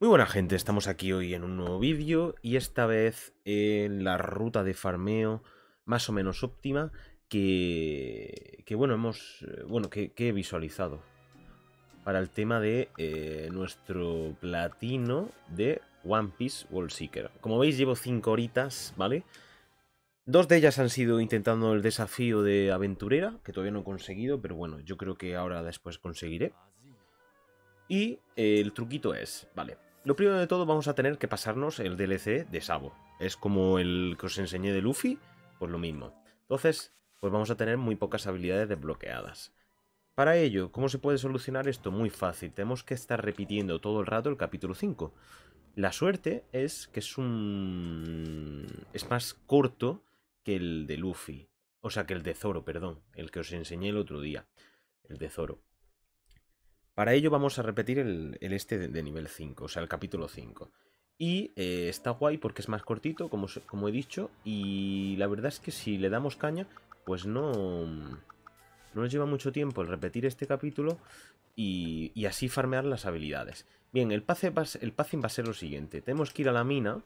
Muy buena gente, estamos aquí hoy en un nuevo vídeo y esta vez en la ruta de farmeo más o menos óptima que, que bueno, hemos, eh, bueno, que, he visualizado para el tema de eh, nuestro platino de One Piece World Seeker. Como veis llevo 5 horitas, ¿vale? Dos de ellas han sido intentando el desafío de aventurera, que todavía no he conseguido, pero bueno, yo creo que ahora después conseguiré. Y eh, el truquito es, vale, lo primero de todo vamos a tener que pasarnos el DLC de Sabo. Es como el que os enseñé de Luffy, pues lo mismo. Entonces, pues vamos a tener muy pocas habilidades desbloqueadas. Para ello, ¿cómo se puede solucionar esto? Muy fácil, tenemos que estar repitiendo todo el rato el capítulo 5. La suerte es que es un... es más corto que el de Luffy. O sea, que el de Zoro, perdón. El que os enseñé el otro día. El de Zoro. Para ello vamos a repetir el, este de, nivel 5, o sea, el capítulo 5. Y eh, está guay porque es más cortito, como, como he dicho, y la verdad es que si le damos caña, pues no, no nos lleva mucho tiempo el repetir este capítulo y, así farmear las habilidades. Bien, el, pase, el va a ser lo siguiente. Tenemos que ir a la mina,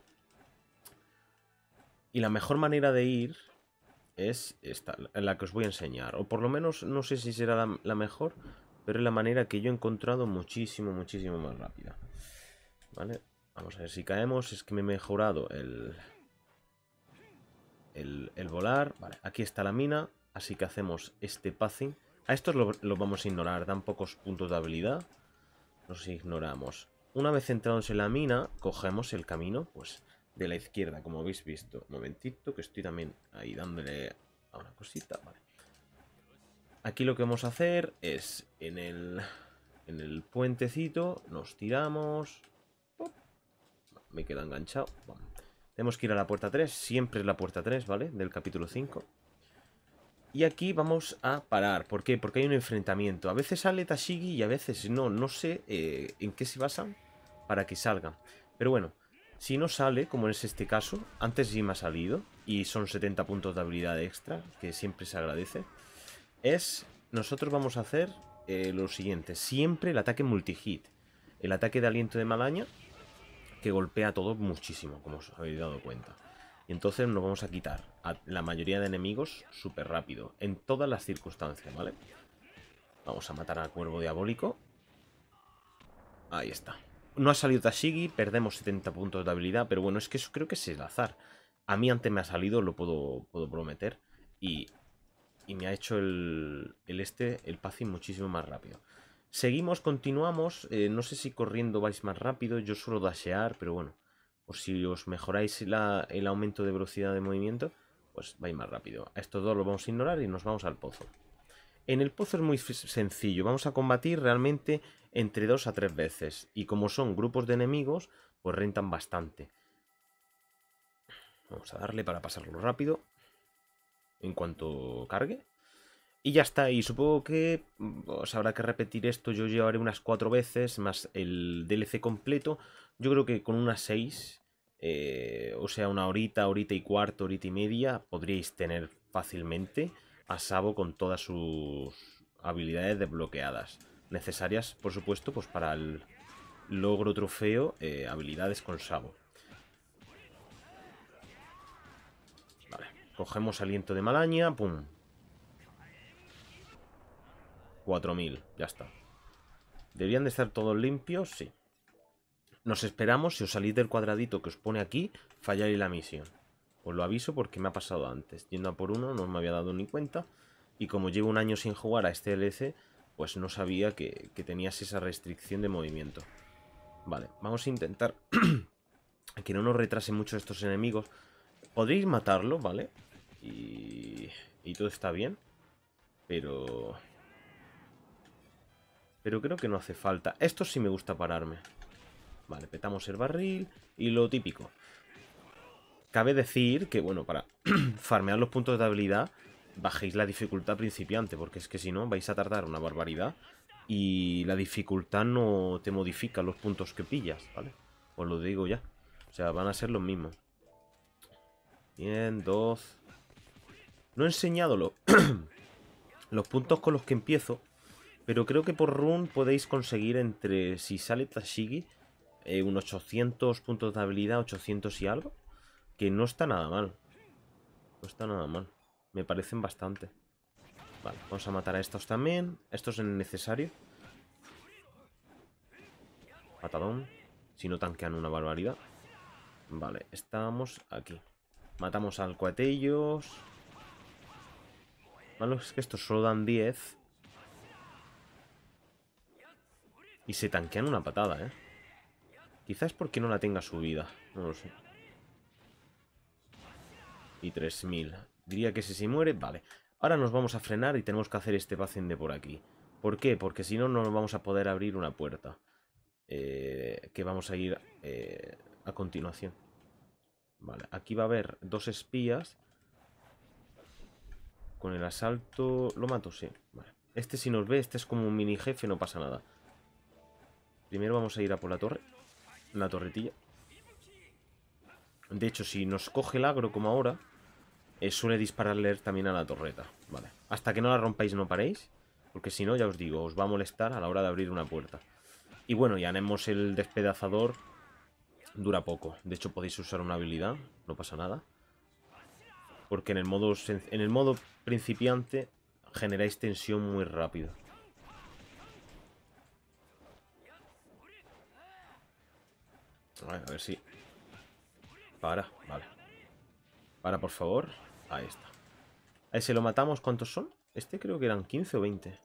y la mejor manera de ir es esta, la que os voy a enseñar. O por lo menos no sé si será la mejor, pero es la manera que yo he encontrado muchísimo, muchísimo más rápida. ¿Vale? Vamos a ver si caemos. Es que me he mejorado el, el, volar. Vale, aquí está la mina. Así que hacemos este passing. A estos los vamos a ignorar. Dan pocos puntos de habilidad. Los ignoramos. Una vez entrados en la mina, cogemos el camino pues, de la izquierda, como habéis visto. momentito, que estoy también ahí dándole a una cosita. Vale. Aquí lo que vamos a hacer es en el, puentecito nos tiramos. Me queda enganchado. Tenemos que ir a la puerta 3, siempre es la puerta 3, ¿vale? Del capítulo 5. Y aquí vamos a parar. ¿Por qué? Porque hay un enfrentamiento. A veces sale Tashigi y a veces no. No sé eh, en qué se basan para que salgan. Pero bueno, si no sale, como es este caso, antes sí me ha salido. Y son 70 puntos de habilidad extra, que siempre se agradece es, nosotros vamos a hacer eh, lo siguiente, siempre el ataque multi-hit, el ataque de aliento de malaña, que golpea a todos muchísimo, como os habéis dado cuenta. Y entonces nos vamos a quitar a la mayoría de enemigos súper rápido, en todas las circunstancias, ¿vale? Vamos a matar al cuervo diabólico. Ahí está. No ha salido Tashigi, perdemos 70 puntos de habilidad, pero bueno, es que eso creo que es el azar. A mí antes me ha salido, lo puedo, puedo prometer. Y y me ha hecho el, este, el passing muchísimo más rápido. Seguimos, continuamos. Eh, no sé si corriendo vais más rápido. Yo suelo dashear, pero bueno. O si os mejoráis el aumento de velocidad de movimiento, pues vais más rápido. A estos dos lo vamos a ignorar y nos vamos al pozo. En el pozo es muy sencillo. Vamos a combatir realmente entre dos a tres veces. Y como son grupos de enemigos, pues rentan bastante. Vamos a darle para pasarlo rápido en cuanto cargue. Y ya está, y supongo que mm, os habrá que repetir esto, yo llevaré unas cuatro veces, más el DLC completo, yo creo que con unas seis, eh, o sea, una horita, horita y cuarto, horita y media, podríais tener fácilmente a Savo con todas sus habilidades desbloqueadas, necesarias, por supuesto, pues para el logro trofeo, eh, habilidades con Sabo. Cogemos aliento de malaña, pum. 4000, ya está. ¿Deberían de estar todos limpios? Sí. Nos esperamos, si os salís del cuadradito que os pone aquí, fallaré la misión. Os lo aviso porque me ha pasado antes. Yendo a por uno, no me había dado ni cuenta. Y como llevo un año sin jugar a este LC, pues no sabía que, tenías esa restricción de movimiento. Vale, vamos a intentar que no nos retrase mucho estos enemigos. Podréis matarlo, ¿vale? y, todo está bien. Pero... Pero creo que no hace falta. Esto sí me gusta pararme. Vale, petamos el barril y lo típico. Cabe decir que, bueno, para farmear los puntos de habilidad, bajéis la dificultad principiante, porque es que si no vais a tardar una barbaridad y la dificultad no te modifica los puntos que pillas, ¿vale? Os lo digo ya. O sea, van a ser los mismos. Bien, dos... No he enseñado los, puntos con los que empiezo, pero creo que por run podéis conseguir entre, si sale Tashigi, eh, unos 800 puntos de habilidad, 800 y algo, que no está nada mal. No está nada mal. Me parecen bastante. Vale, vamos a matar a estos también. Estos es necesario. Patadón. Si no tanquean una barbaridad. Vale, estamos aquí. Matamos al cuatellos. Malo es que estos solo dan 10. Y se tanquean una patada, ¿eh? Quizás porque no la tenga subida. No lo sé. Y 3000. Diría que si se muere, vale. Ahora nos vamos a frenar y tenemos que hacer este pasen de por aquí. ¿Por qué? Porque si no, no vamos a poder abrir una puerta. Eh, que vamos a ir eh, a continuación. Vale, aquí va a haber dos espías con el asalto... ¿Lo mato? Sí. Este si nos ve, este es como un mini jefe, no pasa nada. Primero vamos a ir a por la torre. La torretilla. De hecho, si nos coge el agro como ahora, eh, suele dispararle también a la torreta. Vale. Hasta que no la rompáis no paréis. Porque si no, ya os digo, os va a molestar a la hora de abrir una puerta. Y bueno, ya tenemos el despedazador. Dura poco. De hecho, podéis usar una habilidad. No pasa nada. Porque en el modo, en el modo principiante generáis tensión muy rápido. A ver, si... Para, vale. Para, por favor. Ahí está. A ese lo matamos. ¿Cuántos son? Este creo que eran 15 o 20.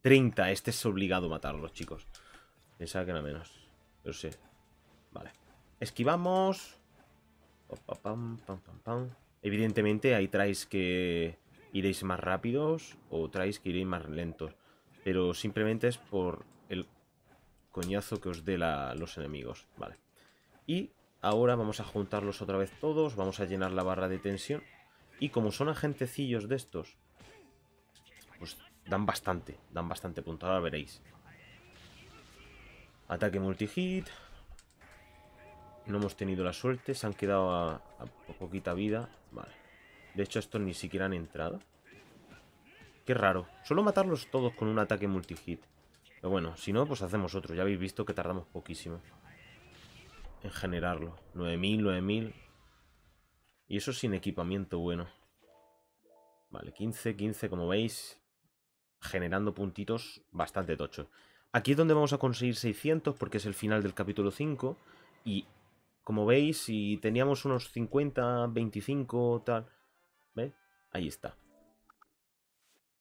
30. Este es obligado a matarlo, chicos. Pensaba que era menos. Pero sé. Vale. Esquivamos. pam, pam, pam, pam. Evidentemente ahí traéis que iréis más rápidos o traéis que iréis más lentos. Pero simplemente es por el coñazo que os dé los enemigos. Vale. Y ahora vamos a juntarlos otra vez todos. Vamos a llenar la barra de tensión. Y como son agentecillos de estos, pues dan bastante. Dan bastante punto. Ahora veréis. Ataque multi-hit. No hemos tenido la suerte. Se han quedado a, poquita vida. Vale. De hecho, estos ni siquiera han entrado. Qué raro. Solo matarlos todos con un ataque multi-hit. Pero bueno, si no, pues hacemos otro. Ya habéis visto que tardamos poquísimo en generarlo. 9000, 9000. Y eso sin equipamiento bueno. Vale, 15, 15, como veis. Generando puntitos bastante tochos. Aquí es donde vamos a conseguir 600 porque es el final del capítulo 5. Y como veis, si teníamos unos 50, 25, tal... ¿Ve? Ahí está.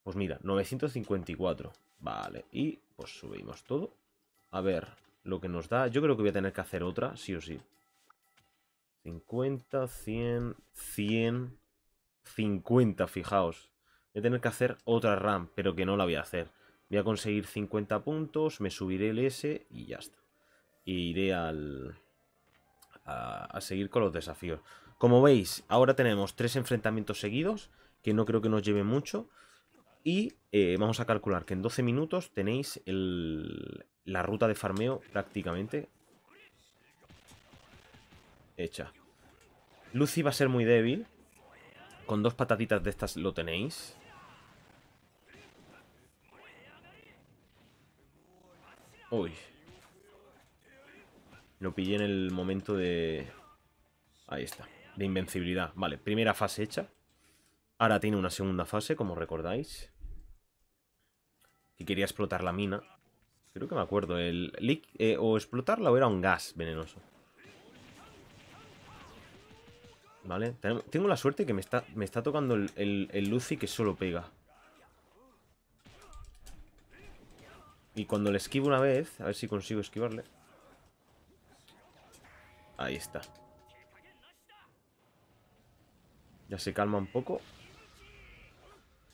Pues mira, 954. Vale, y pues subimos todo. A ver lo que nos da. Yo creo que voy a tener que hacer otra, sí o sí. 50, 100, 100, 50, fijaos. Voy a tener que hacer otra RAM, pero que no la voy a hacer. Voy a conseguir 50 puntos, me subiré el S y ya está. Y iré al a, seguir con los desafíos. Como veis, ahora tenemos tres enfrentamientos seguidos, que no creo que nos lleve mucho. Y eh, vamos a calcular que en 12 minutos tenéis la ruta de farmeo prácticamente hecha. Lucy va a ser muy débil. Con dos patatitas de estas lo tenéis. Uy, lo pillé en el momento de... Ahí está. De invencibilidad. Vale, primera fase hecha. Ahora tiene una segunda fase, como recordáis. Y quería explotar la mina. Creo que me acuerdo. El eh, o explotarla o era un gas venenoso. Vale. Tengo la suerte que me está, me está tocando el, el, el Lucy que solo pega. Y cuando le esquivo una vez, a ver si consigo esquivarle. Ahí está. Ya se calma un poco.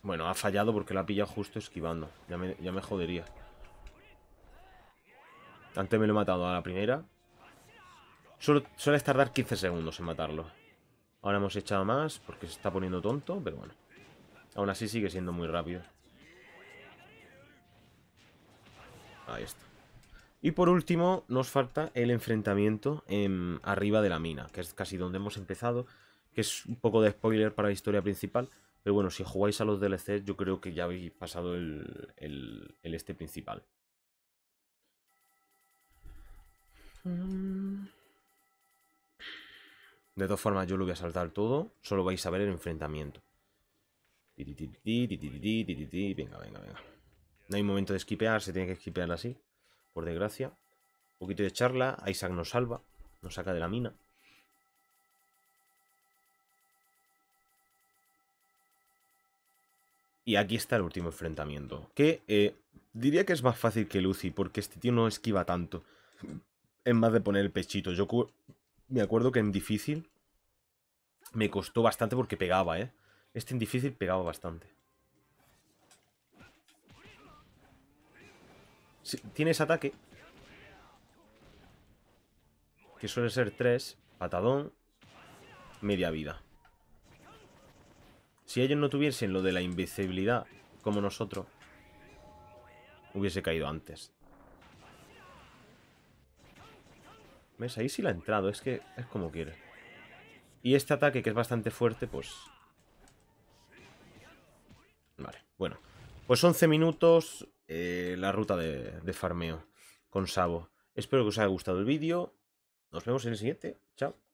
Bueno, ha fallado porque la ha pillado justo esquivando. Ya me, jodería. Antes me lo he matado a la primera. Suele tardar 15 segundos en matarlo. Ahora hemos echado más porque se está poniendo tonto, pero bueno. Aún así sigue siendo muy rápido. Ahí está. Y por último, nos falta el enfrentamiento en, arriba de la mina, que es casi donde hemos empezado, que es un poco de spoiler para la historia principal, pero bueno, si jugáis a los DLC, yo creo que ya habéis pasado el, este principal. De todas formas, yo lo voy a saltar todo, solo vais a ver el enfrentamiento. Venga, venga, venga. No hay momento de esquipear, se tiene que skipear así por desgracia. Un poquito de charla, Isaac nos salva, nos saca de la mina. Y aquí está el último enfrentamiento. Que eh, diría que es más fácil que Lucy, porque este tío no esquiva tanto. en más de poner el pechito. Yo me acuerdo que en difícil me costó bastante porque pegaba, ¿eh? Este en difícil pegaba bastante. tienes ataque, que suele ser 3, patadón, media vida. Si ellos no tuviesen lo de la invisibilidad como nosotros, hubiese caído antes. ¿Ves? Ahí sí la ha entrado, es que es como quiere. Y este ataque, que es bastante fuerte, pues... Vale, bueno. Pues 11 minutos, eh, la ruta de, de farmeo con Sabo. Espero que os haya gustado el vídeo. Nos vemos en el siguiente. Chao.